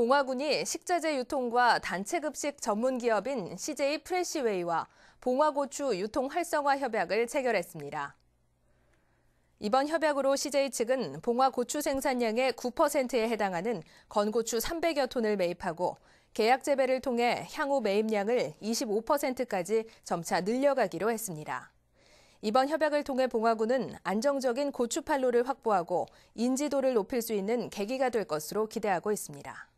봉화군이 식자재 유통과 단체급식 전문기업인 CJ 프레시웨이와 봉화고추 유통 활성화 협약을 체결했습니다. 이번 협약으로 CJ 측은 봉화고추 생산량의 9%에 해당하는 건고추 300여 톤을 매입하고 계약 재배를 통해 향후 매입량을 25%까지 점차 늘려가기로 했습니다. 이번 협약을 통해 봉화군은 안정적인 고추 판로를 확보하고 인지도를 높일 수 있는 계기가 될 것으로 기대하고 있습니다.